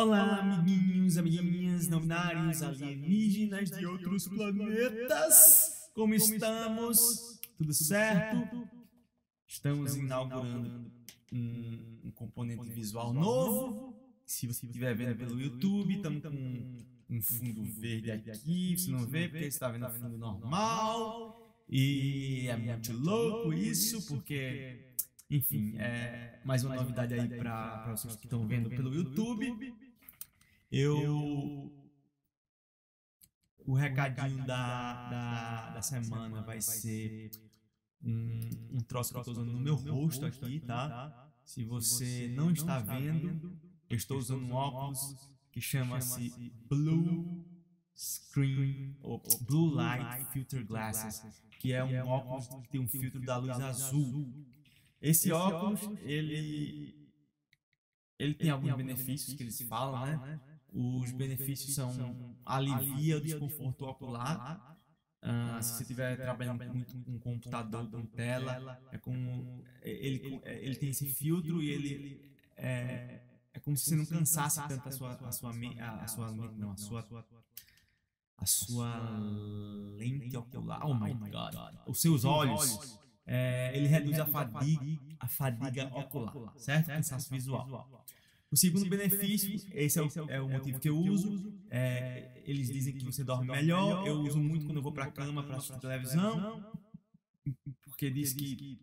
Olá, amiguinhos, amiguinhas, não binários, alienígenas de outros planetas! Como estamos? Tudo certo? Estamos inaugurando um, um componente visual novo. Se você estiver vendo pelo YouTube, estamos com um fundo verde aqui. Você não vê porque você está vendo tá fundo normal. E é, é muito louco isso, porque enfim, é, é mais uma novidade aí para vocês que estão vendo pelo YouTube. Eu. O recadinho da, da, da semana vai ser um, um troço que eu estou usando no meu rosto aqui, tá? tá? Se você não está vendo, eu estou usando um óculos que chama-se Blue Screen ou Blue Light Filter Glasses, que é, é um óculos que tem um filtro da luz azul. Esse óculos, ele ele tem, alguns benefícios, que eles falam, né? né? Os benefícios são alivia o desconforto ocular. Ah, ah, se você estiver trabalhando muito com um computador, com tela, é, é como ele, ele tem é, esse filtro e ele é, é, é como se você não cansasse tanto a sua a sua a, sua não a sua a sua lente ocular. Oh my oh God! Os seus olhos. É, ele reduz a fadiga, a fadiga ocular, certo? Cansaço visual. O segundo, o benefício, benefício, é esse é o, é o, é o motivo que eu uso, é, é eles dizem que você dorme melhor, eu uso muito quando eu vou para a cama para assistir televisão, porque diz que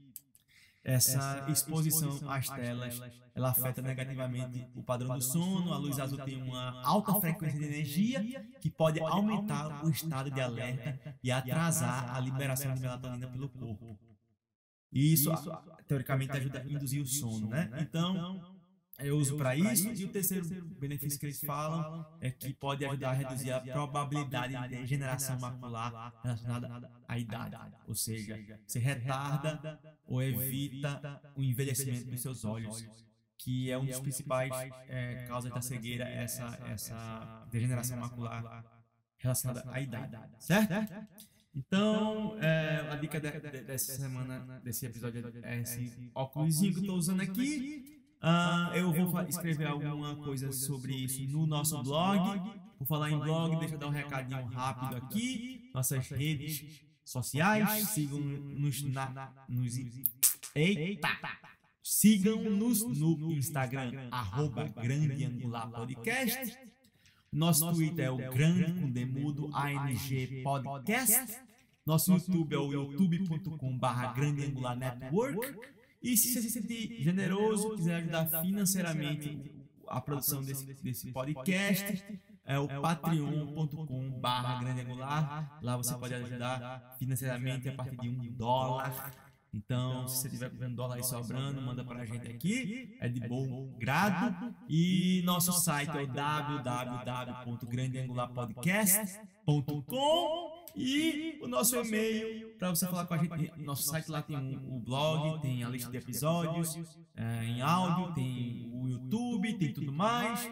essa exposição às telas, ela afeta negativamente o padrão do sono, a luz azul tem uma alta frequência de energia que pode aumentar o estado de alerta e atrasar a liberação de melatonina pelo corpo. E isso, teoricamente, ajuda a induzir o sono, né? né? Então, então eu uso para isso. isso. E o terceiro, o terceiro benefício que eles falam é que, é que pode ajudar a reduzir a, probabilidade de degeneração macular relacionada à idade. Ou seja, se retarda, ou evita o envelhecimento dos seus olhos, que é, é um dos principais é, é causas da cegueira, essa, essa, degeneração macular relacionada à idade. Certo? certo? Então, então é, é, a dica de, de, dessa semana, desse episódio é esse óculos que eu estou usando aqui. Ah, ah, eu vou, eu vou escrever alguma coisa sobre isso no nosso blog. Vou falar em blog, deixa eu dar um recadinho rápido aqui. Nossas redes sociais, sigam-nos na... Nos, eita! Sigam-nos no Instagram, arroba Grande Angular Podcast. Nosso Twitter é o é Grande com Demudo ANG Podcast. Nosso YouTube é o youtube.com é barra Grande Angular Network. E se você se sentir generoso, quiser ajudar financeiramente a produção desse, desse podcast, é o é patreon.com barra Lá você pode ajudar financeiramente a partir de um dólar. Então, então, se você tiver um dólar aí sobrando, manda para a gente aqui. É de é bom grado. E nosso site é o é www.grandeangularpodcast.com. E o nosso e-mail para você falar com a gente. Nosso site lá tem o blog, tem a lista de episódios é, em é, áudio, tem o YouTube, tem tudo mais.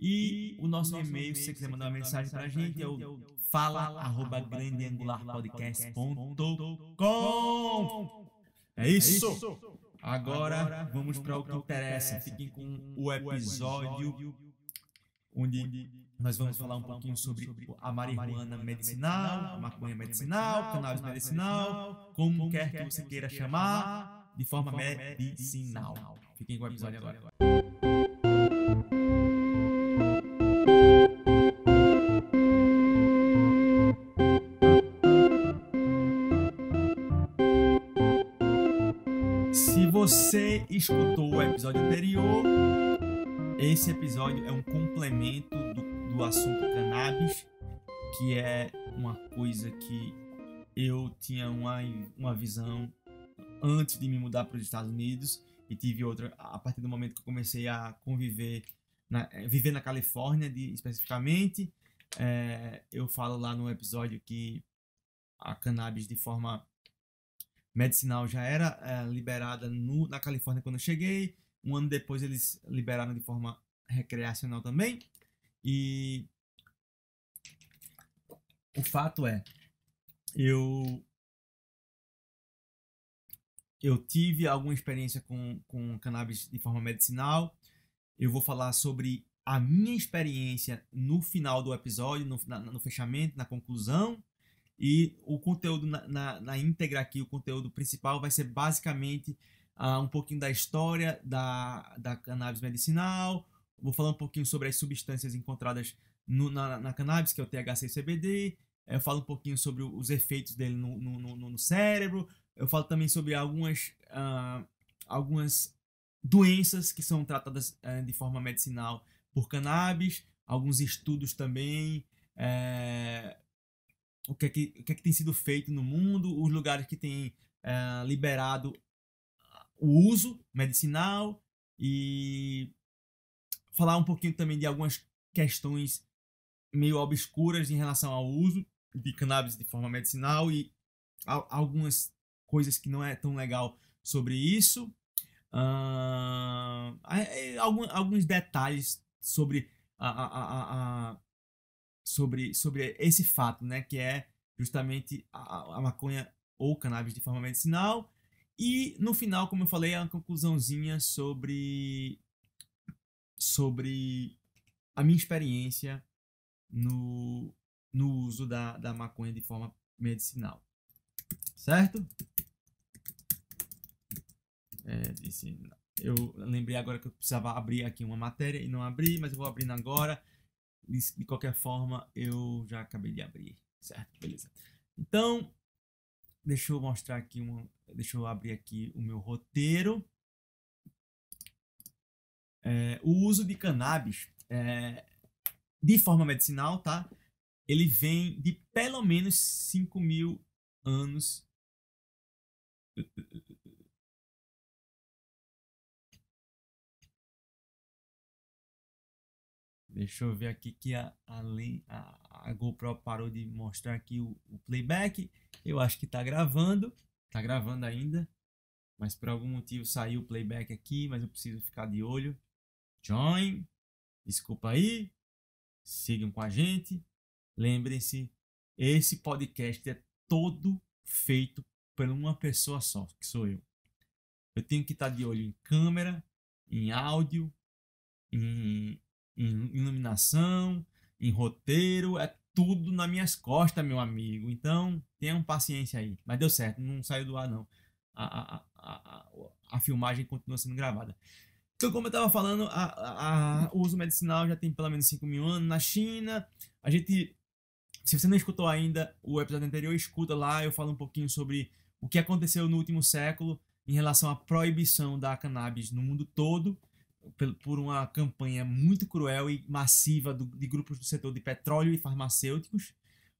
E o nosso e-mail, se você quiser mandar uma mensagem para a é gente, é o fala@grandeangularpodcast.com. É isso. Agora vamos para o que interessa. Fiquem com o episódio onde nós vamos, falar um pouquinho sobre, a marihuana medicinal, a maconha medicinal, o cannabis medicinal, como, quer que você queira chamar, de forma medicinal. medicinal. Fiquem com o episódio agora. Se você escutou o episódio anterior, esse episódio é um complemento do assunto cannabis, é que é uma coisa que eu tinha uma, uma visão antes de me mudar para os Estados Unidos e tive outra a partir do momento que eu comecei a conviver, na, eh, viver na Califórnia de, especificamente. É, eu falo lá no episódio que a cannabis de forma medicinal já era é, liberada no, na Califórnia quando eu cheguei. Um ano depois eles liberaram de forma recreacional também. E o fato é, eu eu tive alguma experiência com, com cannabis de forma medicinal. Eu vou falar sobre a minha experiência no final do episódio, no, na, no fechamento, na conclusão. E o conteúdo na, na, na, íntegra aqui, o conteúdo principal, vai ser basicamente uh, um pouquinho da história da, da cannabis medicinal, Vou falar um pouquinho sobre as substâncias encontradas no, na, na, cannabis, que é o THC e CBD. É, eu falo um pouquinho sobre os efeitos dele no, no, no cérebro. Eu falo também sobre algumas, uh, algumas doenças que são tratadas uh, de forma medicinal por cannabis. Alguns estudos também. É, o, que é que, o que, é que tem sido feito no mundo, os lugares que têm liberado o uso medicinal e falar um pouquinho também de algumas questões meio obscuras em relação ao uso de cannabis de forma medicinal e algumas coisas que não é tão legal sobre isso. Uh, alguns detalhes sobre a, a, a, sobre, sobre esse fato, né? Que é justamente a, maconha ou cannabis de forma medicinal. E no final, como eu falei, a conclusãozinha sobre sobre a minha experiência no, no uso da, da maconha de forma medicinal. Certo? É, disse, eu lembrei agora que eu precisava abrir aqui uma matéria e não abri, mas eu vou abrindo agora. De qualquer forma, eu já acabei de abrir, certo? Beleza. Então, deixa eu mostrar aqui, uma, deixa eu abrir aqui o meu roteiro. É, o uso de cannabis é, de forma medicinal, tá? Ele vem de pelo menos 5 mil anos. Deixa eu ver aqui que a, a, a, GoPro parou de mostrar aqui o, o playback. Eu acho que tá gravando. Tá gravando ainda. Mas por algum motivo saiu o playback aqui, mas eu preciso ficar de olho join, desculpa aí, sigam com a gente. Lembrem-se, esse podcast é todo feito por uma pessoa só, que sou eu. Eu tenho que estar de olho em câmera, em áudio, em, em iluminação, em roteiro, é tudo nas minhas costas, meu amigo. Então, tenham paciência aí. Mas deu certo, não saiu do ar, não. A, a, a, a, a filmagem continua sendo gravada. Então, como eu estava falando, a, a, a, o uso medicinal já tem pelo menos 5 mil anos na China. A gente, se você não escutou ainda o episódio anterior, escuta lá. Eu falo um pouquinho sobre o que aconteceu no último século em relação à proibição da cannabis no mundo todo, por uma campanha muito cruel e massiva do, de grupos do setor de petróleo e farmacêuticos.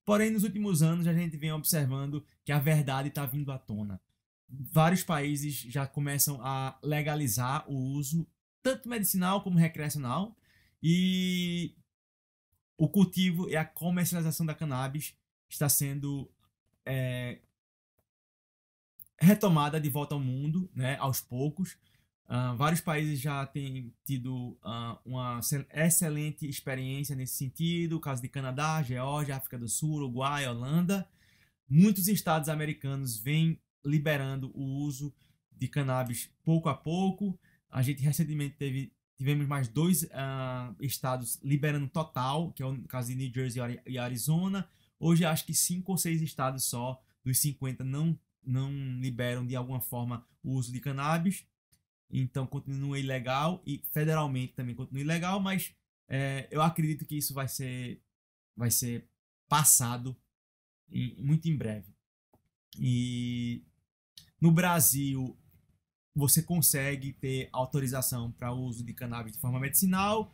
Porém, nos últimos anos, a gente vem observando que a verdade está vindo à tona vários países já começam a legalizar o uso, tanto medicinal como recreacional, e o cultivo e a comercialização da cannabis está sendo é, retomada de volta ao mundo, né, aos poucos. Uh, vários países já têm tido uh, uma excelente experiência nesse sentido, o caso de Canadá, Geórgia, África do Sul, Uruguai, Holanda. Muitos estados americanos vêm liberando o uso de cannabis pouco a pouco. A gente recentemente teve, tivemos mais dois uh, estados liberando total, que é o caso de New Jersey e Arizona. Hoje acho que cinco ou seis estados só dos 50 não, não liberam de alguma forma o uso de cannabis. Então continua ilegal e federalmente também continua ilegal, mas é, eu acredito que isso vai ser, vai ser passado em, muito em breve. E no Brasil, você consegue ter autorização para uso de cannabis de forma medicinal,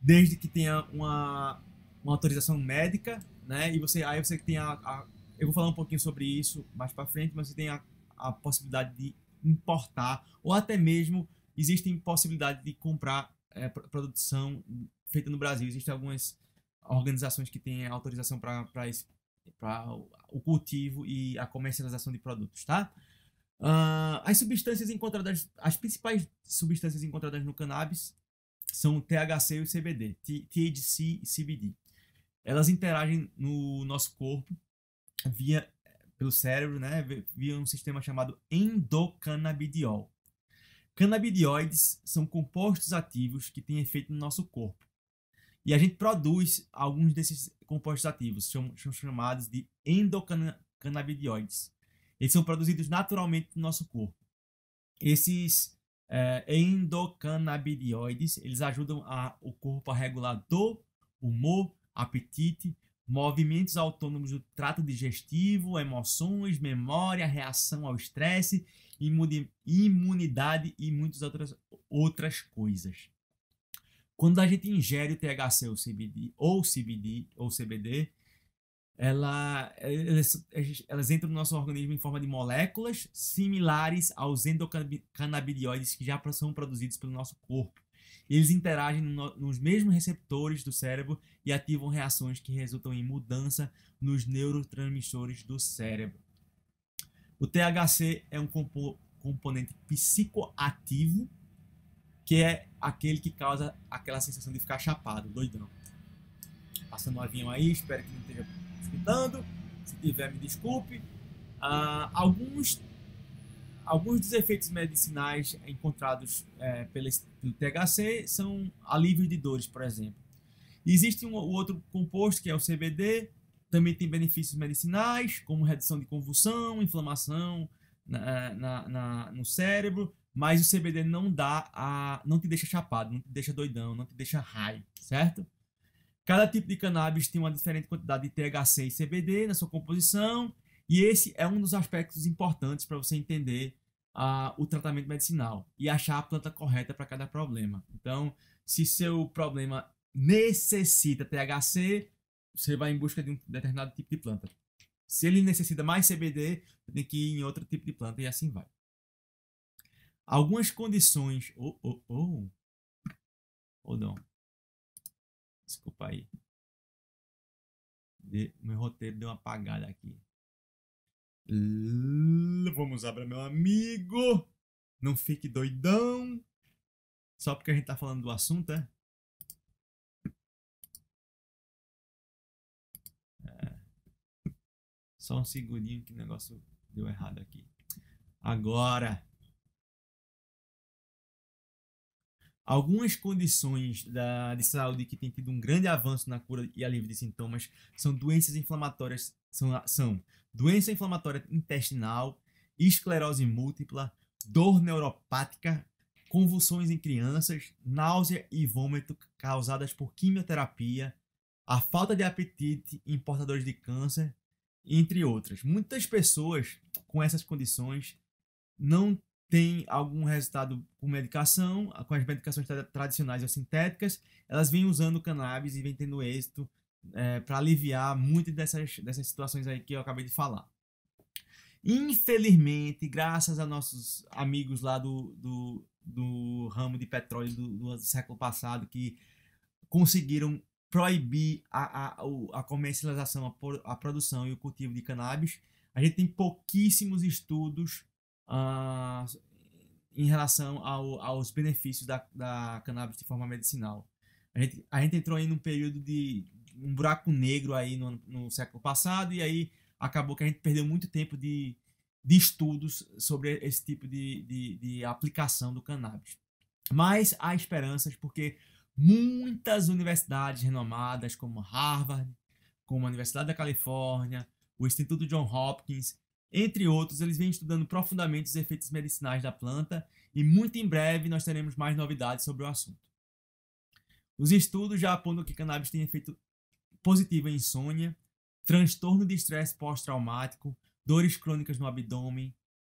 desde que tenha uma, uma autorização médica, né? E você aí você tem a, a eu vou falar um pouquinho sobre isso mais para frente, mas você tem a, a possibilidade de importar ou até mesmo existem possibilidade de comprar é, produção feita no Brasil. Existem algumas organizações que têm autorização para isso para o cultivo e a comercialização de produtos, tá? Uh, as substâncias encontradas, as principais substâncias encontradas no cannabis são o THC e o CBD, THC e CBD. Elas interagem no nosso corpo via pelo cérebro, né, via um sistema chamado endocannabidiol. Cannabidioides são compostos ativos que têm efeito no nosso corpo. E a gente produz alguns desses compostos ativos, são, chamados de endocannabidioides. Eles são produzidos naturalmente no nosso corpo. Esses é, endocannabidioides, eles ajudam a, o corpo a regular dor, humor, apetite, movimentos autônomos do trato digestivo, emoções, memória, reação ao estresse, imunidade e muitas outras, outras coisas. Quando a gente ingere o THC ou CBD, ou CBD, ou CBD, ela, elas, elas entram no nosso organismo em forma de moléculas similares aos endocannabidioides que já são produzidos pelo nosso corpo. Eles interagem no, nos mesmos receptores do cérebro e ativam reações que resultam em mudança nos neurotransmissores do cérebro. O THC é um compo componente psicoativo que é aquele que causa aquela sensação de ficar chapado, doidão. Passando um avião aí, espero que não esteja escutando. Se tiver, me desculpe. Uh, alguns, alguns dos efeitos medicinais encontrados é, pelo, pelo THC são alívio de dores, por exemplo. Existe um, o outro composto que é o CBD, também tem benefícios medicinais, como redução de convulsão, inflamação na, na, na, no cérebro, mas o CBD não dá a. não te deixa chapado, não te deixa doidão, não te deixa high, certo? Cada tipo de cannabis tem uma diferente quantidade de THC e CBD na sua composição, e esse é um dos aspectos importantes para você entender uh, o tratamento medicinal e achar a planta correta para cada problema. Então, se seu problema necessita THC, você vai em busca de um determinado tipo de planta. Se ele necessita mais CBD, tem que ir em outro tipo de planta e assim vai algumas condições. Ou oh, oh, oh. oh, não. Desculpa aí. De, meu roteiro deu uma apagada aqui. L Vamos abrir meu amigo. Não fique doidão. Só porque a gente tá falando do assunto, é? é. Só um segundinho que o negócio deu errado aqui. Agora. Algumas condições da, de saúde que têm tido um grande avanço na cura e alívio de sintomas são doenças inflamatórias, são, são doença inflamatória intestinal, esclerose múltipla, dor neuropática, convulsões em crianças, náusea e vômito causadas por quimioterapia, a falta de apetite em portadores de câncer, entre outras. Muitas pessoas com essas condições não tem algum resultado com medicação, com as medicações tradicionais ou sintéticas, elas vêm usando cannabis e vêm tendo êxito é, para aliviar muitas dessas, dessas situações aí que eu acabei de falar. Infelizmente, graças a nossos amigos lá do, do, do ramo de petróleo do, do, século passado que conseguiram proibir a, a, a comercialização, a, a produção e o cultivo de cannabis, a gente tem pouquíssimos estudos ah, em relação ao, aos benefícios da, da cannabis de forma medicinal. A gente, a gente entrou aí num período de um buraco negro aí no, no século passado e aí acabou que a gente perdeu muito tempo de, de estudos sobre esse tipo de, de, de, aplicação do cannabis. Mas há esperanças porque muitas universidades renomadas, como Harvard, como a Universidade da Califórnia, o Instituto John Hopkins, entre outros, eles vêm estudando profundamente os efeitos medicinais da planta e muito em breve nós teremos mais novidades sobre o assunto. Os estudos já apontam que cannabis tem efeito positivo em insônia, transtorno de estresse pós-traumático, dores crônicas no abdômen,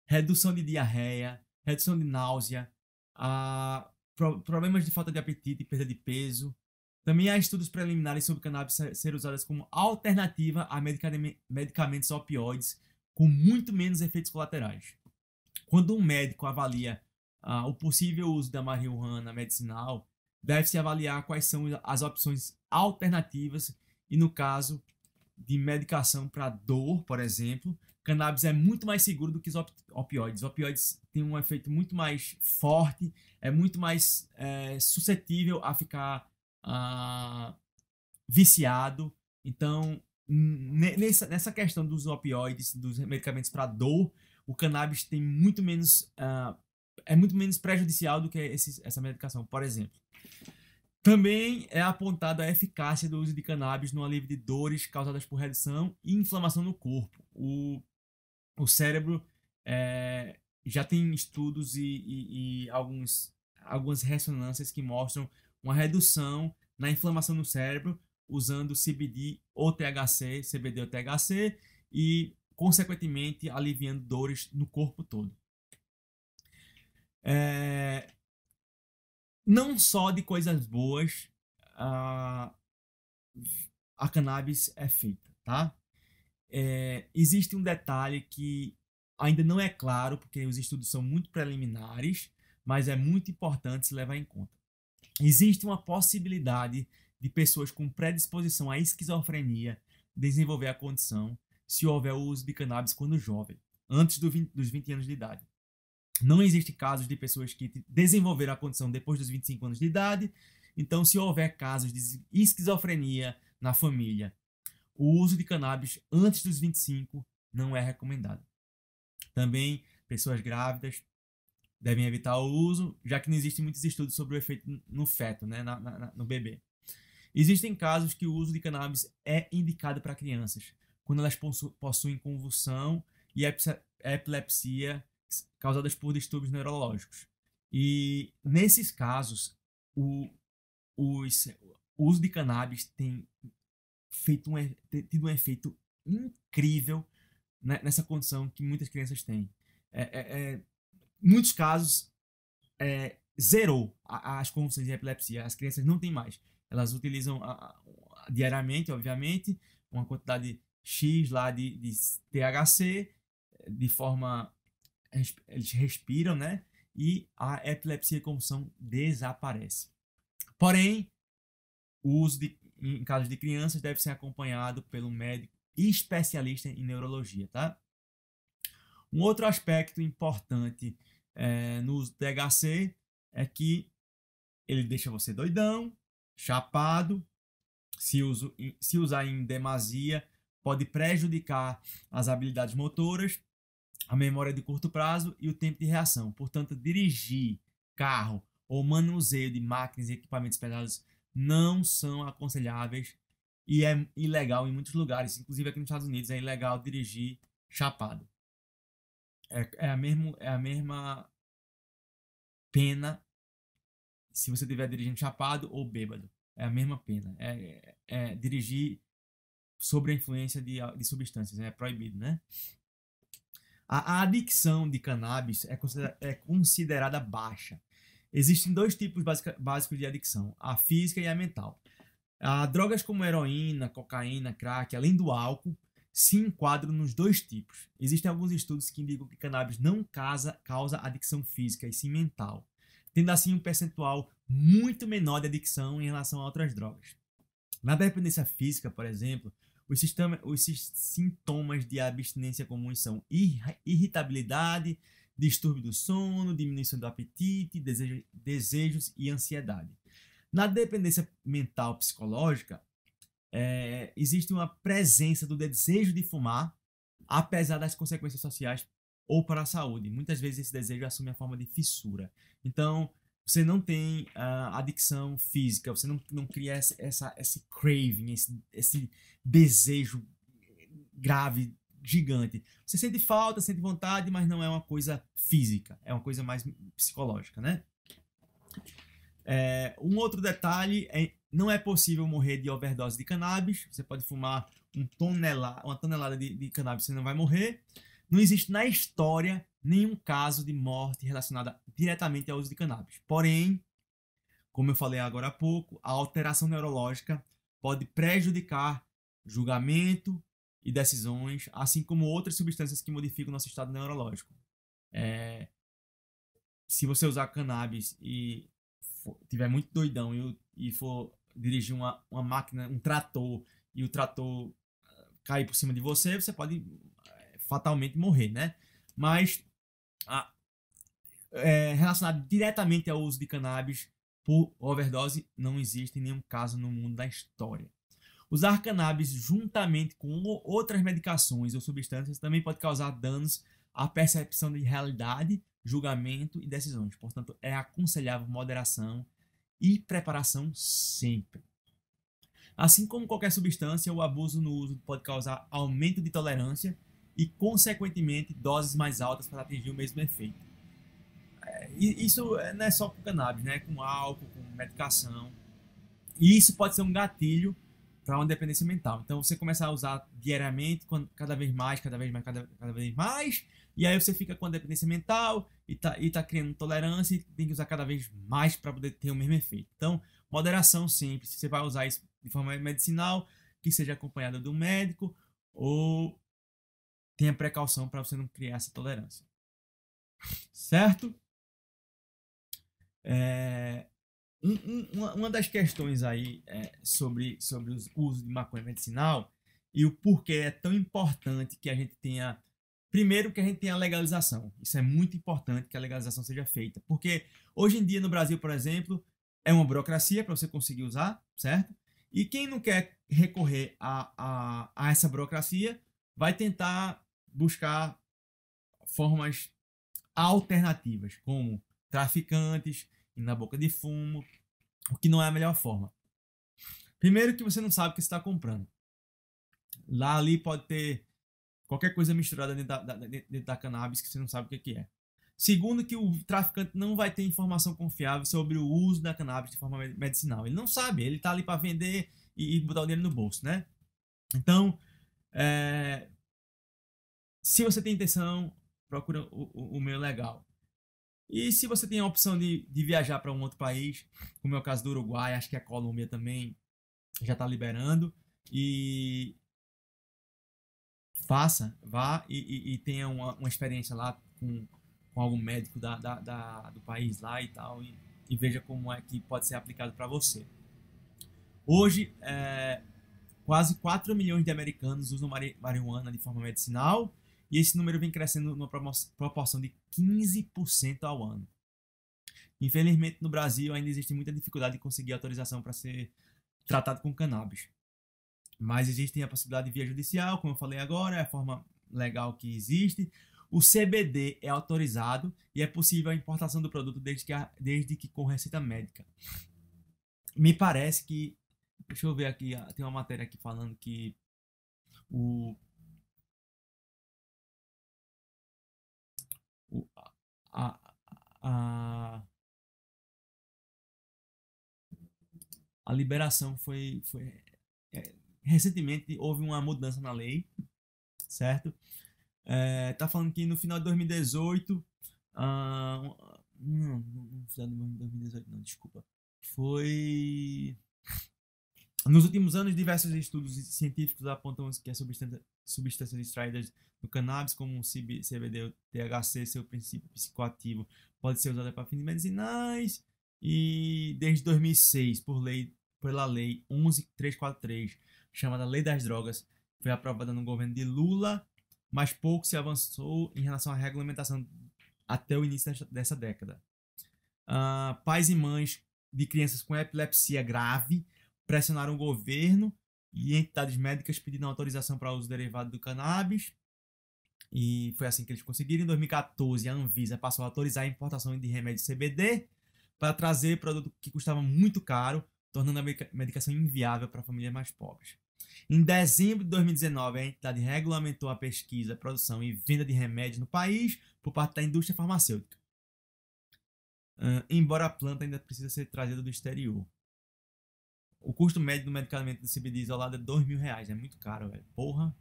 redução de diarreia, redução de náusea, a problemas de falta de apetite e perda de peso. Também há estudos preliminares sobre cannabis ser usadas como alternativa a medicamentos opioides com muito menos efeitos colaterais. Quando um médico avalia ah, o possível uso da marihuana medicinal, deve-se avaliar quais são as opções alternativas e, no caso de medicação para dor, por exemplo, cannabis é muito mais seguro do que os op opioides. Opioides têm um efeito muito mais forte, é muito mais é, suscetível a ficar ah, viciado. Então, nessa, nessa questão dos opioides, dos medicamentos para dor, o cannabis tem muito menos. Uh, é muito menos prejudicial do que esse, essa medicação, por exemplo. Também é apontada a eficácia do uso de cannabis no alívio de dores causadas por redução e inflamação no corpo. O, o cérebro é, já tem estudos e, e, e alguns, algumas ressonâncias que mostram uma redução na inflamação no cérebro, usando CBD ou THC, CBD ou THC, e consequentemente aliviando dores no corpo todo. É... Não só de coisas boas a, a cannabis é feita, tá? É... Existe um detalhe que ainda não é claro, porque os estudos são muito preliminares, mas é muito importante se levar em conta. Existe uma possibilidade de pessoas com predisposição à esquizofrenia desenvolver a condição se houver o uso de cannabis quando jovem, antes do 20, dos 20 anos de idade. Não existe casos de pessoas que desenvolveram a condição depois dos 25 anos de idade, então se houver casos de esquizofrenia na família, o uso de cannabis antes dos 25 não é recomendado. Também pessoas grávidas devem evitar o uso, já que não existem muitos estudos sobre o efeito no feto, né, na, na, no bebê. Existem casos que o uso de cannabis é indicado para crianças, quando elas possuem convulsão e epilepsia causadas por distúrbios neurológicos. E nesses casos, o, os, o uso de cannabis tem, feito um, tem tido um efeito incrível nessa condição que muitas crianças têm. É, é, é, muitos casos, é, zerou as convulsões de epilepsia. As crianças não têm mais elas utilizam a, a, diariamente, obviamente, uma quantidade X lá de, de THC, de forma. Eles respiram, né? E a epilepsia e convulsão desaparece. Porém, o uso de, em casos de crianças deve ser acompanhado pelo médico especialista em neurologia, tá? Um outro aspecto importante é, no uso do THC é que ele deixa você doidão, chapado, se, uso, se usar em demasia, pode prejudicar as habilidades motoras, a memória de curto prazo e o tempo de reação. Portanto, dirigir carro ou manuseio de máquinas e equipamentos pesados não são aconselháveis e é ilegal em muitos lugares, inclusive aqui nos Estados Unidos é ilegal dirigir chapado. É, é a, mesmo, é a mesma pena se você tiver dirigindo chapado ou bêbado. É a mesma pena. É, é, é dirigir sobre a influência de, de substâncias. É proibido, né? A, a adicção de cannabis é, considera é considerada baixa. Existem dois tipos básica, básicos de adicção: a física e a mental. A, drogas como heroína, cocaína, crack, além do álcool, se enquadram nos dois tipos. Existem alguns estudos que indicam que cannabis não causa, causa adicção física e sim mental tendo assim um percentual muito menor de adicção em relação a outras drogas. Na dependência física, por exemplo, os, sistema, os sintomas de abstinência comuns são irritabilidade, distúrbio do sono, diminuição do apetite, desejo, desejos e ansiedade. Na dependência mental psicológica, é, existe uma presença do desejo de fumar, apesar das consequências sociais ou para a saúde. Muitas vezes esse desejo assume a forma de fissura. Então, você não tem uh, adicção física, você não, não cria essa, essa, esse craving, esse, esse desejo grave, gigante. Você sente falta, sente vontade, mas não é uma coisa física, é uma coisa mais psicológica, né? É, um outro detalhe é não é possível morrer de overdose de cannabis. Você pode fumar um tonelada, uma tonelada de, de cannabis, você não vai morrer. Não existe na história nenhum caso de morte relacionada diretamente ao uso de cannabis. Porém, como eu falei agora há pouco, a alteração neurológica pode prejudicar julgamento e decisões, assim como outras substâncias que modificam nosso estado neurológico. É, se você usar cannabis e for, tiver muito doidão e, e for dirigir uma, uma máquina, um trator, e o trator ah, cair por cima de você, você pode fatalmente morrer, né? Mas a, é, relacionado diretamente ao uso de cannabis por overdose, não existe nenhum caso no mundo da história. Usar cannabis juntamente com outras medicações ou substâncias também pode causar danos à percepção de realidade, julgamento e decisões. Portanto, é aconselhável moderação e preparação sempre. Assim como qualquer substância, o abuso no uso pode causar aumento de tolerância e, consequentemente, doses mais altas para atingir o mesmo efeito. É, isso é, não é só com cannabis, né? com álcool, com medicação. E isso pode ser um gatilho para uma dependência mental. Então, você começa a usar diariamente, cada vez mais, cada vez mais, cada, cada vez mais, e aí você fica com a dependência mental e tá, e tá criando tolerância e tem que usar cada vez mais para poder ter o mesmo efeito. Então, moderação simples. Você vai usar isso de forma medicinal, que seja acompanhada do médico ou tenha precaução para você não criar essa tolerância. Certo? É, um, um, uma das questões aí é, sobre, sobre o uso de maconha medicinal e o porquê é tão importante que a gente tenha. Primeiro, que a gente tenha legalização. Isso é muito importante que a legalização seja feita. Porque hoje em dia no Brasil, por exemplo, é uma burocracia para você conseguir usar, certo? E quem não quer recorrer a, a, a essa burocracia vai tentar buscar formas alternativas, como traficantes, na boca de fumo, o que não é a melhor forma. Primeiro que você não sabe o que está comprando. Lá ali pode ter qualquer coisa misturada dentro da, da, dentro da cannabis que você não sabe o que, que é. Segundo que o traficante não vai ter informação confiável sobre o uso da cannabis de forma medicinal. Ele não sabe, ele está ali para vender e, e botar o dinheiro no bolso, né? Então, é, se você tem intenção, procura o, o meio legal. E se você tem a opção de, de viajar para um outro país, como é o caso do Uruguai, acho que a Colômbia também já está liberando, e faça, vá e, e, e tenha uma, uma, experiência lá com, com algum médico da, da, da, do país lá e tal, e, e, veja como é que pode ser aplicado para você. Hoje, é, quase 4 milhões de americanos usam marihuana de forma medicinal e esse número vem crescendo numa proporção de 15% ao ano. Infelizmente, no Brasil ainda existe muita dificuldade de conseguir autorização para ser tratado com cannabis. Mas existe a possibilidade de via judicial, como eu falei agora, é a forma legal que existe. O CBD é autorizado e é possível a importação do produto desde que, a, desde que com receita médica. Me parece que. Deixa eu ver aqui, ah, tem uma matéria aqui falando que o a, a, a liberação foi, foi é, recentemente houve uma mudança na lei, certo? É, tá falando que no final de 2018, ah, não, não final de 2018 não, desculpa, foi nos últimos anos diversos estudos científicos apontam que a é substância substâncias extraídas do cannabis, como o CBD, o THC, seu princípio psicoativo, pode ser usada para fins medicinais. E desde 2006, por lei, pela lei 11343, chamada Lei das Drogas, foi aprovada no governo de Lula, mas pouco se avançou em relação à regulamentação até o início dessa década. Uh, pais e mães de crianças com epilepsia grave pressionaram o governo e entidades médicas pedindo autorização para uso derivado do cannabis. E foi assim que eles conseguiram. Em 2014, a Anvisa passou a autorizar a importação de remédio CBD para trazer produto que custava muito caro, tornando a medicação inviável para famílias mais pobres. Em dezembro de 2019, a entidade regulamentou a pesquisa, produção e venda de remédios no país por parte da indústria farmacêutica. Uh, embora a planta ainda precisa ser trazida do exterior. O custo médio do medicamento de CBD isolado é dois mil reais. É muito caro, velho. Porra.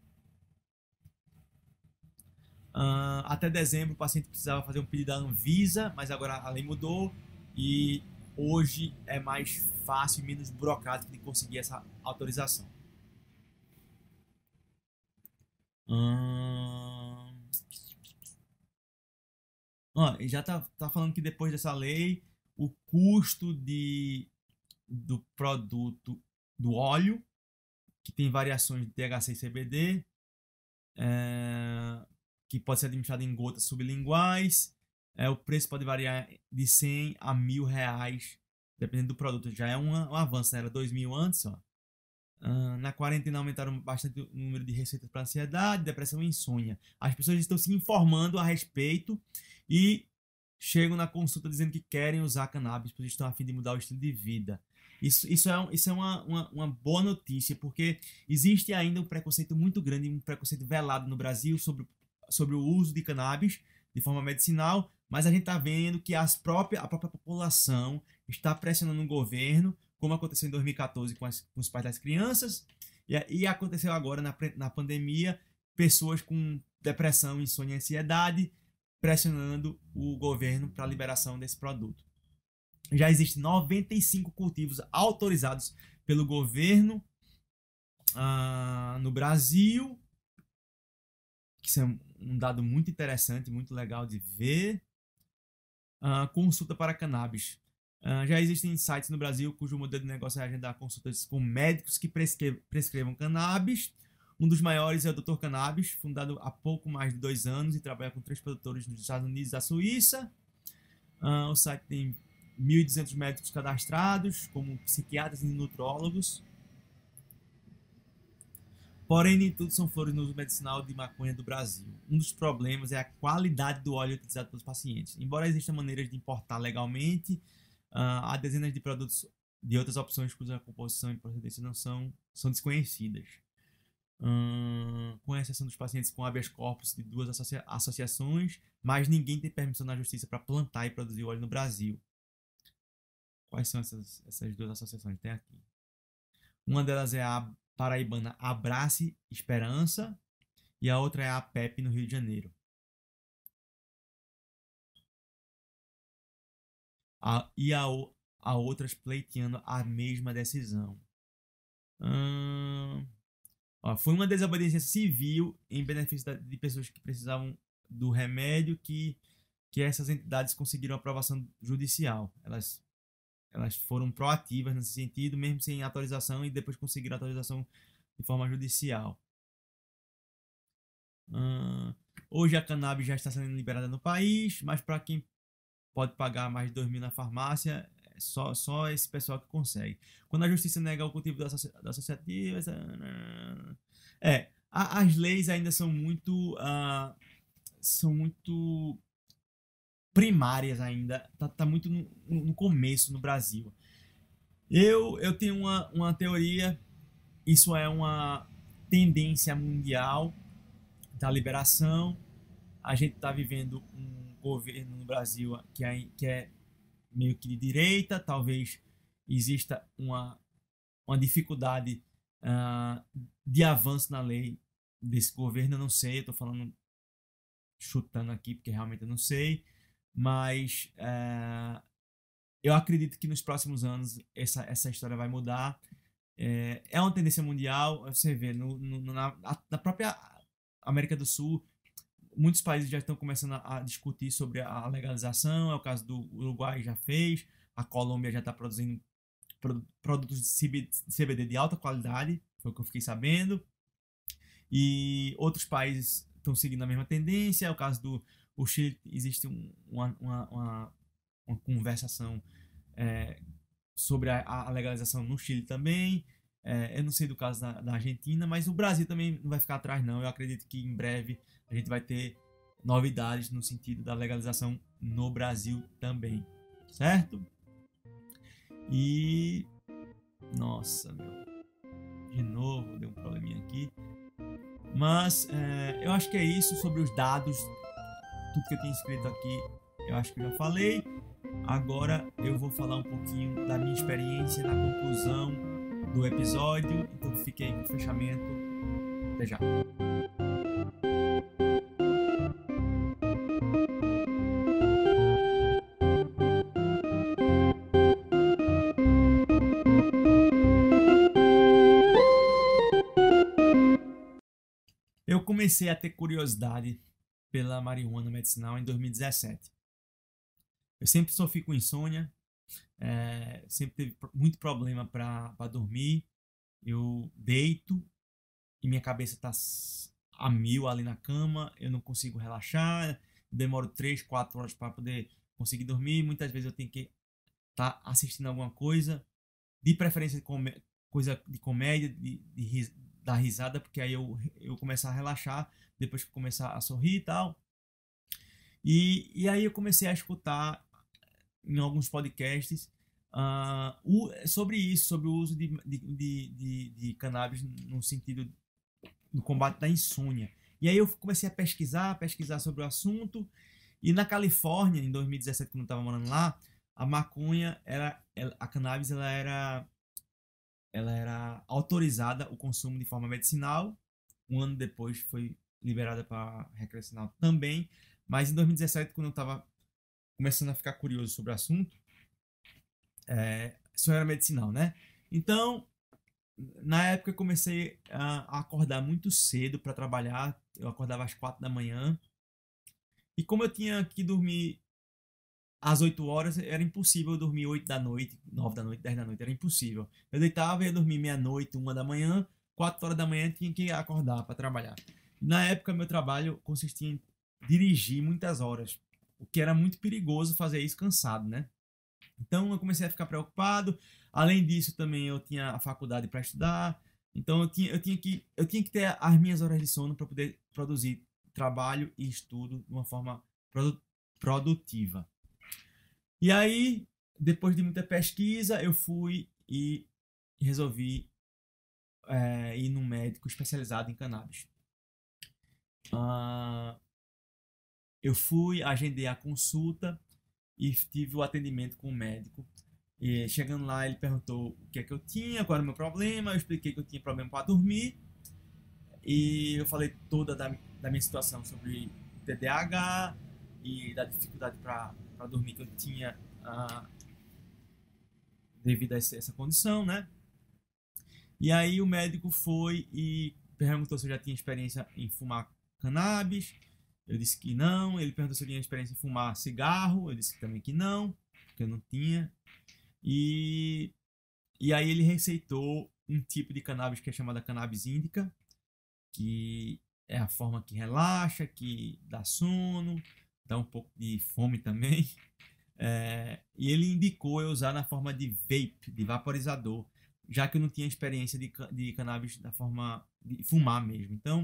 Uh, até dezembro o paciente precisava fazer um pedido da Anvisa, mas agora a lei mudou e hoje é mais fácil e menos burocrático de conseguir essa autorização. Hum... já tá, tá falando que depois dessa lei o custo de do produto do óleo, que tem variações de THC e CBD, é, eh, que pode ser administrado em gotas sublinguais. É, o preço pode variar de 100 a mil reais, dependendo do produto. Já é um, um avanço, né? era 2 mil antes. Ó. Uh, na quarentena aumentaram bastante o número de receitas para ansiedade, depressão e insônia. As pessoas estão se informando a respeito e chegam na consulta dizendo que querem usar cannabis porque estão a fim de mudar o estilo de vida. Isso, isso é, isso é uma, uma, uma, boa notícia, porque existe ainda um preconceito muito grande, um preconceito velado no Brasil sobre, sobre o uso de cannabis de forma medicinal, mas a gente está vendo que as próprias, a própria população está pressionando o governo, como aconteceu em 2014 com, as, com os pais das crianças, e, e aconteceu agora na, na pandemia, pessoas com depressão, insônia e ansiedade pressionando o governo para a liberação desse produto já existem 95 cultivos autorizados pelo governo ah, no Brasil. Isso é um dado muito interessante, muito legal de ver. Ah, consulta para cannabis. Ah, já existem sites no Brasil cujo modelo de negócio é agendar consultas com médicos que prescre prescrevam cannabis. Um dos maiores é o Dr. Cannabis, fundado há pouco mais de dois anos e trabalha com três produtores nos Estados Unidos e da Suíça. Uh, o site tem 1.200 médicos cadastrados, como psiquiatras e nutrólogos. Porém, nem tudo são flores no uso medicinal de maconha do Brasil. Um dos problemas é a qualidade do óleo utilizado pelos pacientes. Embora existam maneiras de importar legalmente, ah, há dezenas de produtos de outras opções cuja composição e procedência não são, são desconhecidas. Hum, com exceção dos pacientes com habeas corpus de duas associa associações, mas ninguém tem permissão na justiça para plantar e produzir óleo no Brasil. Quais são essas, essas duas associações? Tem aqui. Uma delas é a paraibana Abrace Esperança e a outra é a PEP no Rio de Janeiro. A, e a, a outras pleiteando a mesma decisão. Hum, ó, foi uma desobediência civil em benefício da, de pessoas que precisavam do remédio que, que essas entidades conseguiram aprovação judicial. Elas elas foram proativas nesse sentido, mesmo sem atualização e depois conseguiram atualização de forma judicial. hoje a cannabis já está sendo liberada no país, mas para quem pode pagar mais de 2 mil na farmácia, é só, só esse pessoal que consegue. Quando a justiça nega o cultivo das associativas. É, as leis ainda são muito. Uh, são muito primárias ainda, tá, tá muito no, no, começo no Brasil. Eu, eu tenho uma, uma teoria, isso é uma tendência mundial da liberação. A gente está vivendo um governo no Brasil que é, que é meio que de direita, talvez exista uma, uma dificuldade uh, de avanço na lei desse governo, eu não sei, eu estou falando chutando aqui porque realmente eu não sei. Mas é, eu acredito que nos próximos anos essa, essa história vai mudar. É, é uma tendência mundial, você vê, no, no, na, na própria América do Sul, muitos países já estão começando a, discutir sobre a legalização. É o caso do Uruguai já fez, a Colômbia já está produzindo produtos de CBD de alta qualidade, foi o que eu fiquei sabendo. E outros países estão seguindo a mesma tendência. É o caso do, o Chile existe uma, uma, uma, conversação é, sobre a, a, legalização no Chile também. É, eu não sei do caso da, da, Argentina, mas o Brasil também não vai ficar atrás, não. Eu acredito que em breve a gente vai ter novidades no sentido da legalização no Brasil também, certo? E. Nossa, meu. De novo, deu um probleminha aqui. Mas é, eu acho que é isso sobre os dados tudo que eu tinha escrito aqui eu acho que já falei. Agora eu vou falar um pouquinho da minha experiência na conclusão do episódio. Então fique aí com o fechamento. Até já. Eu comecei a ter curiosidade pela marihuana medicinal em 2017. Eu sempre sofri com insônia, é, sempre teve muito problema para dormir. Eu deito e minha cabeça está a mil ali na cama, eu não consigo relaxar, demoro 3, 4 horas para poder conseguir dormir. Muitas vezes eu tenho que estar tá assistindo alguma coisa, de preferência coisa de comédia, de, de, da risada, porque aí eu, eu começo a relaxar, depois que começar a sorrir e tal. E, e aí eu comecei a escutar em alguns podcasts uh, o, sobre isso, sobre o uso de, de, de, de, de cannabis no sentido do combate da insônia. E aí eu comecei a pesquisar, pesquisar sobre o assunto. E na Califórnia, em 2017, quando eu estava morando lá, a maconha era, a cannabis ela era, ela era autorizada o consumo de forma medicinal. Um ano depois foi liberada para recreacional também. Mas em 2017, quando eu estava começando a ficar curioso sobre o assunto, é, só era medicinal, né? Então, na época eu comecei a acordar muito cedo para trabalhar. Eu acordava às quatro da manhã. E como eu tinha que dormir às 8 horas, era impossível eu dormir 8 da noite, 9 da noite, 10 da noite, era impossível. Eu deitava e ia dormir meia-noite, 1 da manhã, 4 horas da manhã tinha que acordar para trabalhar. Na época, meu trabalho consistia em dirigir muitas horas, o que era muito perigoso fazer isso cansado, né? Então eu comecei a ficar preocupado. Além disso, também eu tinha a faculdade para estudar. Então eu tinha, eu, tinha que, eu tinha que ter as minhas horas de sono para poder produzir trabalho e estudo de uma forma produ produtiva. E aí, depois de muita pesquisa, eu fui e resolvi é, ir num médico especializado em cannabis. Uh, eu fui, agendei a consulta e tive o atendimento com o médico. E chegando lá, ele perguntou o que é que eu tinha, qual era o meu problema. Eu expliquei que eu tinha problema para dormir. E eu falei toda da, da minha situação sobre o TDAH e da dificuldade para dormir que eu tinha uh, devido a essa condição, né? E aí o médico foi e perguntou se eu já tinha experiência em fumar cannabis. Eu disse que não. Ele perguntou se eu tinha experiência em fumar cigarro. Eu disse também que não, que eu não tinha. E, e aí ele receitou um tipo de cannabis que é chamada cannabis índica, que é a forma que relaxa, que dá sono, dá um pouco de fome também. É, e ele indicou eu usar na forma de vape, de vaporizador, já que eu não tinha experiência de, de cannabis da forma de fumar mesmo. Então,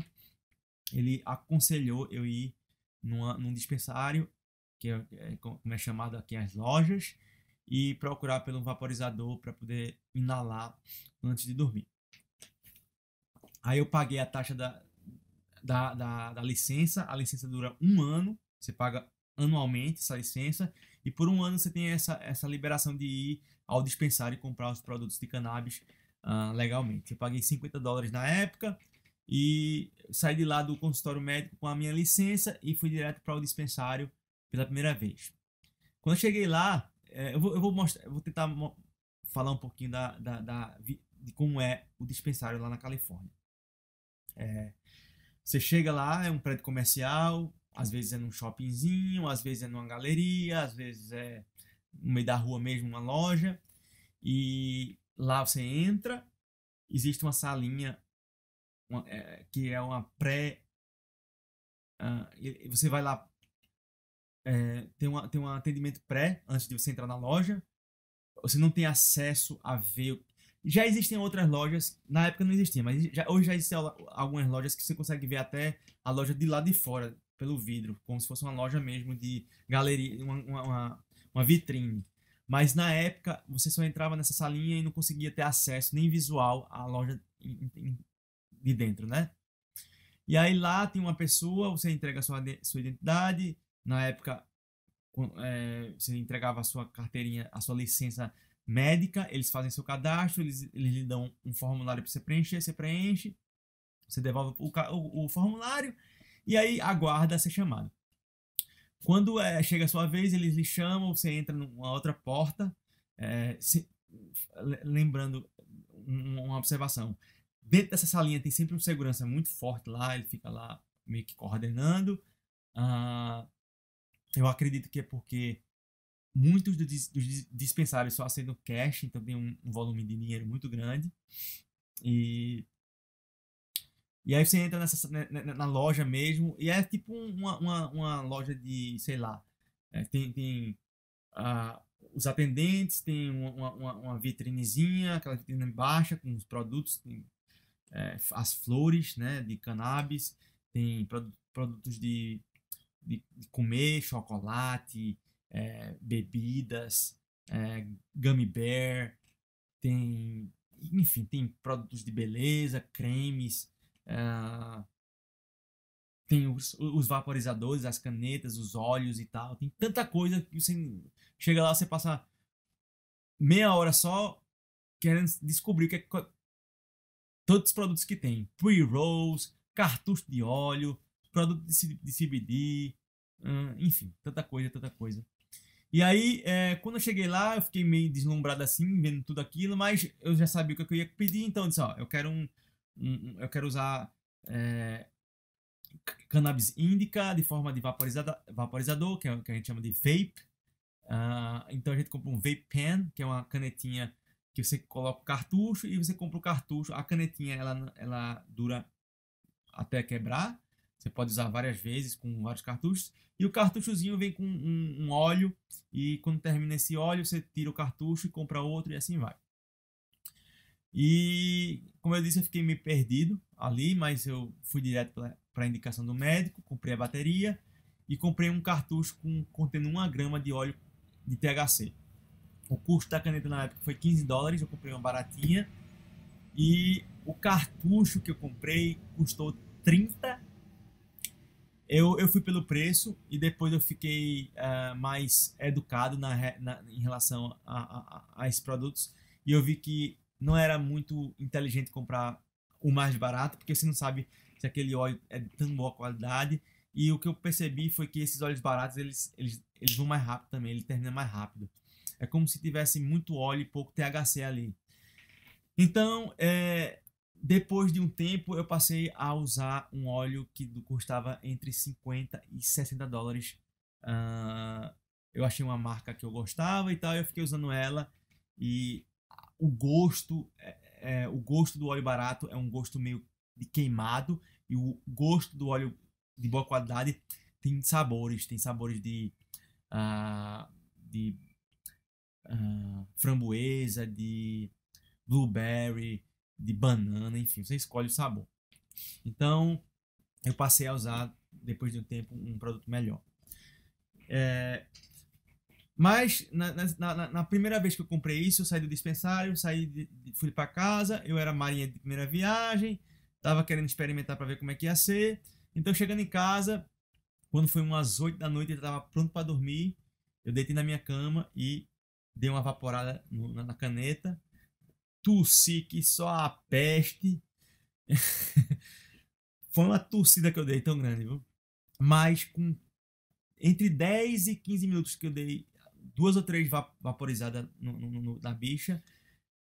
ele aconselhou eu ir numa, num dispensário, que é, é como é chamado aqui as lojas, e procurar pelo vaporizador para poder inalar antes de dormir. Aí eu paguei a taxa da, da, da, da licença, a licença dura um ano, você paga anualmente essa licença, e por um ano você tem essa, essa liberação de ir ao dispensário e comprar os produtos de cannabis uh, legalmente. Eu paguei 50 dólares na época, e saí de lá do consultório médico com a minha licença e fui direto para o dispensário pela primeira vez. Quando cheguei lá, é, eu vou, eu vou mostrar, eu vou tentar falar um pouquinho da, da, da, de como é o dispensário lá na Califórnia. É, você chega lá, é um prédio comercial, às vezes é num shoppingzinho, às vezes é numa galeria, às vezes é no meio da rua mesmo, uma loja. E lá você entra, existe uma salinha uma, é, que é uma pré. Uh, você vai lá, é, tem, uma, tem um atendimento pré antes de você entrar na loja. Você não tem acesso a ver. Já existem outras lojas, na época não existia, mas já, hoje já existem algumas lojas que você consegue ver até a loja de lá de fora, pelo vidro, como se fosse uma loja mesmo de galeria, uma, uma, uma vitrine. Mas na época você só entrava nessa salinha e não conseguia ter acesso nem visual à loja de dentro, né? E aí lá tem uma pessoa, você entrega sua, sua identidade. Na época, é, você entregava a sua carteirinha, a sua licença médica, eles fazem seu cadastro, eles, eles lhe dão um formulário para você preencher, você preenche, você devolve o, o, o, formulário e aí aguarda ser chamado. Quando é, chega a sua vez, eles lhe chamam, você entra numa outra porta. É, se, lembrando uma observação, Dentro dessa salinha tem sempre um segurança muito forte lá, ele fica lá meio que coordenando. Uh, eu acredito que é porque muitos dos, dispensários só aceitam cash, então tem um, um, volume de dinheiro muito grande. E, e aí você entra nessa, na, né, né, na loja mesmo, e é tipo uma, uma, uma loja de, sei lá, é, tem, tem uh, os atendentes, tem uma, uma, uma vitrinezinha, aquela vitrine baixa com os produtos, tem é, as flores né, de cannabis, tem produtos de, de, de, comer, chocolate, é, bebidas, é, gummy bear, tem, enfim, tem produtos de beleza, cremes, é, tem os, os, vaporizadores, as canetas, os óleos e tal. Tem tanta coisa que você chega lá, você passa meia hora só querendo descobrir o que é todos os produtos que tem. Pre-rolls, cartucho de óleo, produto de CBD, hum, enfim, tanta coisa, tanta coisa. E aí, é, quando eu cheguei lá, eu fiquei meio deslumbrado assim, vendo tudo aquilo, mas eu já sabia o que eu ia pedir, então eu disse, ó, eu quero um, um eu quero usar é, cannabis índica de forma de vaporizada, vaporizador, que é o que a gente chama de vape. Uh, então a gente compra um vape pen, que é uma canetinha que você coloca o cartucho e você compra o cartucho. A canetinha ela, ela dura até quebrar. Você pode usar várias vezes com vários cartuchos. E o cartuchozinho vem com um, um óleo. E quando termina esse óleo, você tira o cartucho e compra outro e assim vai. E como eu disse, eu fiquei meio perdido ali, mas eu fui direto para a indicação do médico, comprei a bateria e comprei um cartucho com, contendo uma grama de óleo de THC. O custo da caneta na época foi 15 dólares, eu comprei uma baratinha. E o cartucho que eu comprei custou 30. Eu, eu fui pelo preço e depois eu fiquei uh, mais educado na, na, em relação a, a, a esses produtos. E eu vi que não era muito inteligente comprar o mais barato, porque você não sabe se aquele óleo é de tão boa qualidade. E o que eu percebi foi que esses óleos baratos, eles, eles, eles vão mais rápido também, ele termina mais rápido. É como se tivesse muito óleo e pouco THC ali. Então, é, depois de um tempo, eu passei a usar um óleo que custava entre 50 e 60 dólares. Uh, eu achei uma marca que eu gostava e tal, eu fiquei usando ela e o gosto, é, é, o gosto do óleo barato é um gosto meio de queimado e o gosto do óleo de boa qualidade tem sabores, tem sabores de, uh, de framboesa, de blueberry, de banana, enfim, você escolhe o sabor. Então, eu passei a usar, depois de um tempo, um produto melhor. É, mas na, na, na, primeira vez que eu comprei isso, eu saí do dispensário, saí de, fui para casa, eu era marinha de primeira viagem, tava querendo experimentar para ver como é que ia ser. Então chegando em casa, quando foi umas 8 da noite, eu tava pronto para dormir. Eu deitei na minha cama e dei uma vaporada no, na, na caneta, tossi que só a peste. Foi uma torcida que eu dei tão grande, viu? Mas com entre 10 e 15 minutos que eu dei duas ou três vaporizadas no, no, no, na bicha,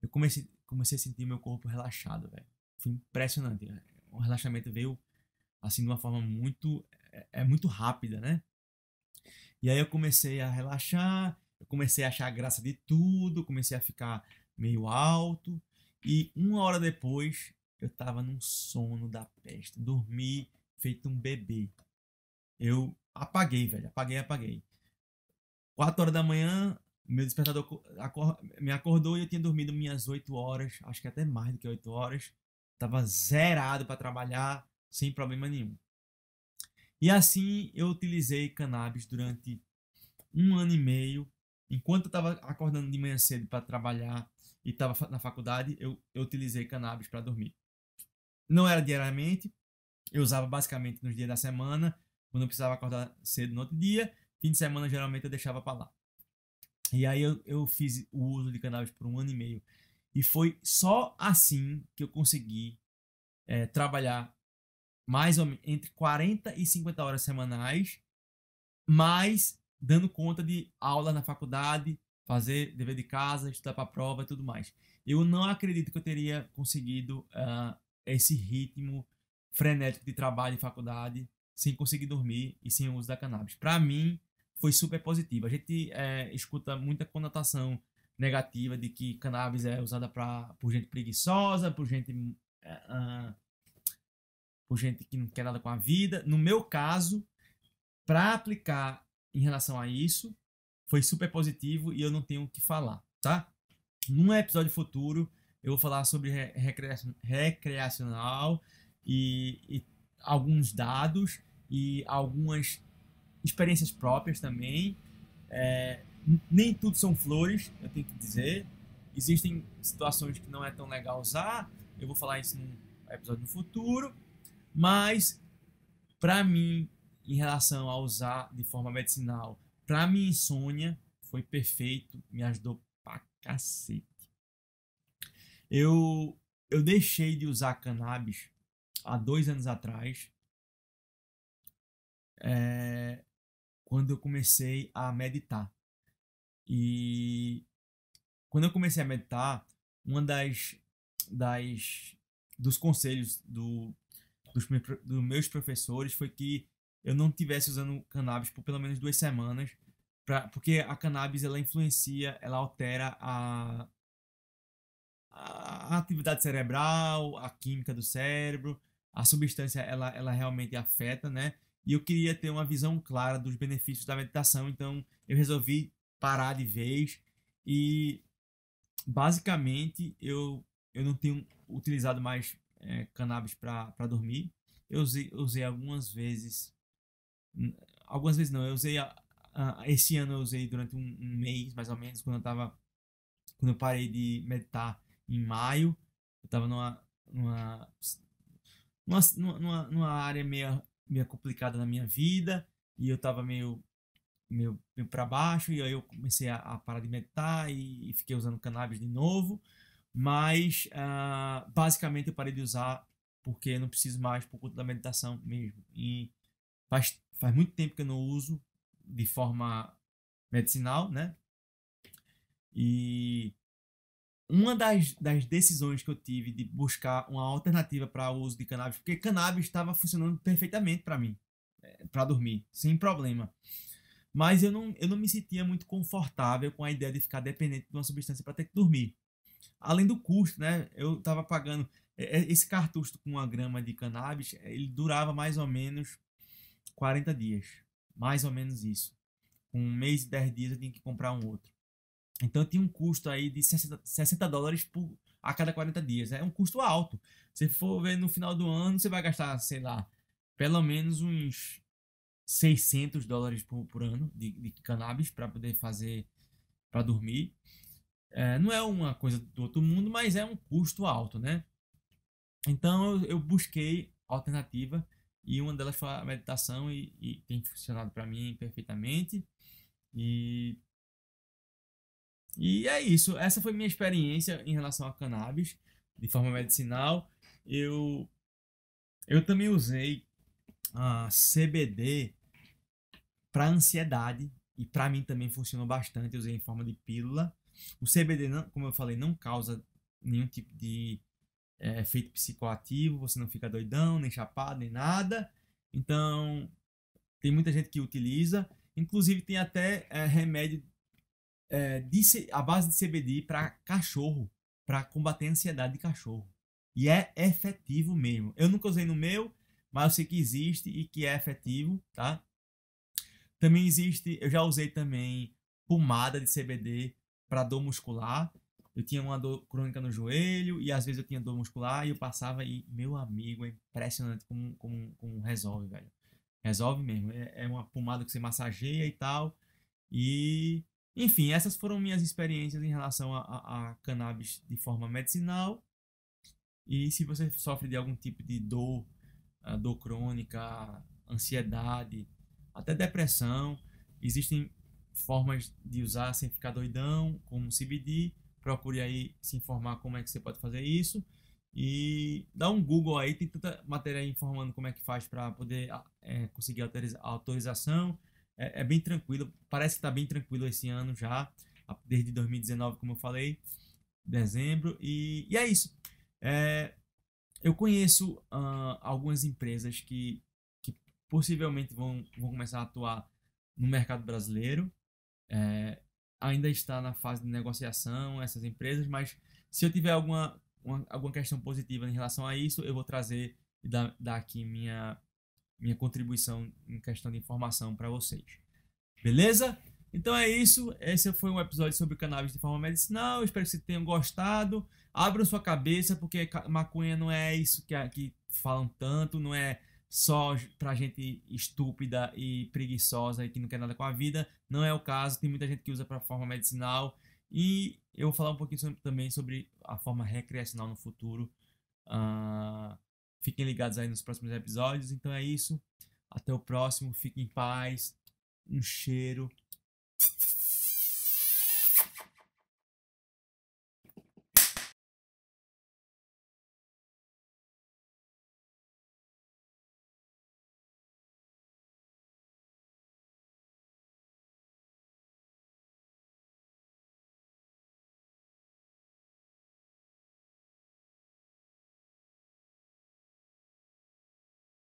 eu comecei, comecei a sentir meu corpo relaxado, velho. Foi impressionante. Véio. Né? O relaxamento veio assim de uma forma muito é, é muito rápida, né? E aí eu comecei a relaxar, eu comecei a achar graça de tudo, comecei a ficar meio alto. E uma hora depois, eu tava num sono da peste. Dormi feito um bebê. Eu apaguei, velho. Apaguei, apaguei. Quatro horas da manhã, meu despertador me acordou e eu tinha dormido minhas oito horas, acho que até mais do que oito horas. Tava zerado para trabalhar, sem problema nenhum. E assim eu utilizei cannabis durante um ano e meio Enquanto eu tava acordando de manhã cedo para trabalhar e tava na faculdade, eu, eu utilizei cannabis para dormir. Não era diariamente, eu usava basicamente nos dias da semana, quando eu precisava acordar cedo no outro dia, fim de semana geralmente eu deixava para lá. E aí eu, eu fiz o uso de cannabis por um ano e meio. E foi só assim que eu consegui é, trabalhar mais ou menos entre 40 e 50 horas semanais, mais dando conta de aula na faculdade, fazer dever de casa, estudar para prova e tudo mais. Eu não acredito que eu teria conseguido uh, esse ritmo frenético de trabalho e faculdade sem conseguir dormir e sem o uso da cannabis. Para mim, foi super positivo. A gente é, escuta muita conotação negativa de que cannabis é usada pra, por gente preguiçosa, por gente, uh, por gente que não quer nada com a vida. No meu caso, para aplicar em relação a isso. Foi super positivo e eu não tenho o que falar, tá? Num episódio futuro, eu vou falar sobre recreacional e, e alguns dados e algumas experiências próprias também. É, nem tudo são flores, eu tenho que dizer. Existem situações que não é tão legal usar. Eu vou falar isso num episódio no futuro. Mas, para mim, em relação a usar de forma medicinal para minha insônia foi perfeito, me ajudou pra cacete. Eu, eu deixei de usar cannabis há dois anos atrás, é, quando eu comecei a meditar. E quando eu comecei a meditar, uma das, das dos conselhos do, dos, dos meus professores foi que eu não tivesse usando cannabis por pelo menos duas semanas, pra, porque a cannabis ela influencia, ela altera a, a atividade cerebral, a química do cérebro, a substância ela, ela realmente afeta, né? E eu queria ter uma visão clara dos benefícios da meditação, então eu resolvi parar de vez e basicamente eu, eu não tenho utilizado mais é, cannabis para dormir. Eu usei, usei algumas vezes Algumas vezes não, eu usei. A, a, esse ano eu usei durante um, um, mês, mais ou menos, quando eu tava. Quando eu parei de meditar em maio. Eu tava numa. numa numa, numa, numa área meio, meio complicada na minha vida e eu tava meio meio para baixo, e aí eu comecei a, a parar de meditar e, e, fiquei usando cannabis de novo. Mas uh, basicamente eu parei de usar porque eu não preciso mais por conta da meditação mesmo. E faz faz muito tempo que eu não uso de forma medicinal, né? E uma das, das decisões que eu tive de buscar uma alternativa para o uso de cannabis, porque cannabis estava funcionando perfeitamente para mim, eh, para dormir, sem problema. Mas eu não, eu não me sentia muito confortável com a ideia de ficar dependente de uma substância para ter que dormir. Além do custo, né? Eu estava pagando. Eh, eh, esse cartucho com uma grama de cannabis, ele durava mais ou menos 40 dias, mais ou menos isso. Com um mês e 10 dias eu tinha que comprar um outro. Então tinha um custo aí de 60, 60 dólares por, a cada 40 dias. É um custo alto. Se for ver no final do ano, você vai gastar, sei lá, pelo menos uns 600 dólares por, por ano de, de cannabis para poder fazer, para dormir. É, não é uma coisa do outro mundo, mas é um custo alto, né? Então eu, eu busquei alternativa e uma delas foi a meditação e, e tem funcionado para mim perfeitamente. E e é isso. Essa foi minha experiência em relação a cannabis de forma medicinal. Eu eu também usei a CBD para ansiedade e para mim também funcionou bastante. Eu usei em forma de pílula. O CBD, não, como eu falei, não causa nenhum tipo de é, é, feito psicoativo, você não fica doidão, nem chapado, nem nada. Então, tem muita gente que utiliza. Inclusive, tem até é, remédio é, de, à base de CBD para cachorro, para combater a ansiedade de cachorro. E é efetivo mesmo. Eu nunca usei no meu, mas eu sei que existe e que é efetivo, tá? Também existe, eu já usei também pomada de CBD para dor muscular eu tinha uma dor crônica no joelho e às vezes eu tinha dor muscular e eu passava e, meu amigo, é impressionante como, como, como resolve, velho. Resolve mesmo. É, é uma pomada que você massageia e tal. E, enfim, essas foram minhas experiências em relação a, a, a cannabis de forma medicinal. E se você sofre de algum tipo de dor, dor crônica, ansiedade, até depressão, existem formas de usar sem ficar doidão, como CBD, procure aí se informar como é que você pode fazer isso. E dá um Google aí, tem tanta matéria informando como é que faz para poder ah, é, conseguir a autorização. É, é, bem tranquilo, parece que está bem tranquilo esse ano já, desde 2019, como eu falei, dezembro. E, e é isso. É, eu conheço uh, algumas empresas que, que possivelmente vão, vão começar a atuar no mercado brasileiro. É, ainda está na fase de negociação, essas empresas, mas se eu tiver alguma, uma, alguma questão positiva em relação a isso, eu vou trazer e dar, dar aqui minha, minha contribuição em questão de informação para vocês. Beleza? Então é isso. Esse foi um episódio sobre cannabis de forma medicinal. espero que vocês tenham gostado. Abram sua cabeça, porque maconha não é isso que, que falam tanto, não é só pra gente estúpida e preguiçosa e que não quer nada com a vida. Não é o caso, tem muita gente que usa para forma medicinal. E eu vou falar um pouquinho sobre, também sobre a forma recreacional no futuro. Uh, fiquem ligados aí nos próximos episódios. Então é isso. Até o próximo. Fiquem em paz. Um cheiro.